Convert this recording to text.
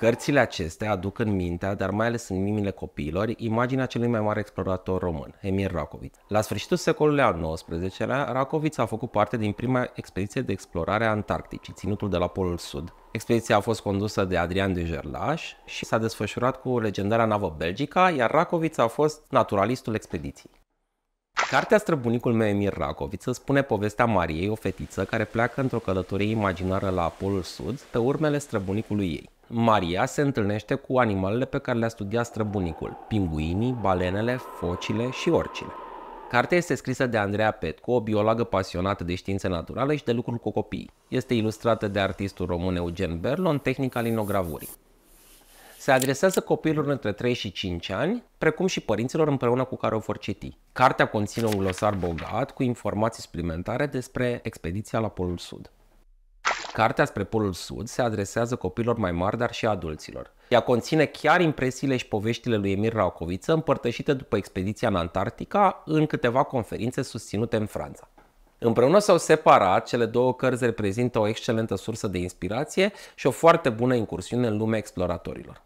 Cărțile acestea aduc în mintea, dar mai ales în mimile copiilor, imaginea celui mai mare explorator român, Emir Rakovic. La sfârșitul secolului al XIX-lea, Rakovic a făcut parte din prima expediție de explorare a Antarcticii, ținutul de la Polul Sud. Expediția a fost condusă de Adrian de Gerlaș și s-a desfășurat cu legendarea navă Belgica, iar Rakovic a fost naturalistul expediției. Cartea Străbunicul meu Emir Racoviță spune povestea Mariei, o fetiță care pleacă într-o călătorie imaginară la Polul Sud, pe urmele străbunicului ei. Maria se întâlnește cu animalele pe care le-a studiat străbunicul, pinguinii, balenele, focile și orcile. Cartea este scrisă de Andreea Petcu, o biologă pasionată de științe naturale și de lucruri cu copii. Este ilustrată de artistul român Eugen Berlo în tehnica linogravurii. Se adresează copiilor între 3 și 5 ani, precum și părinților împreună cu care o vor citi. Cartea conține un glosar bogat cu informații suplimentare despre expediția la Polul Sud. Cartea spre Polul Sud se adresează copilor mai mari, dar și adulților. Ea conține chiar impresiile și poveștile lui Emir Raucoviță, împărtășite după expediția în Antarctica în câteva conferințe susținute în Franța. Împreună sau separat, cele două cărți reprezintă o excelentă sursă de inspirație și o foarte bună incursiune în lumea exploratorilor.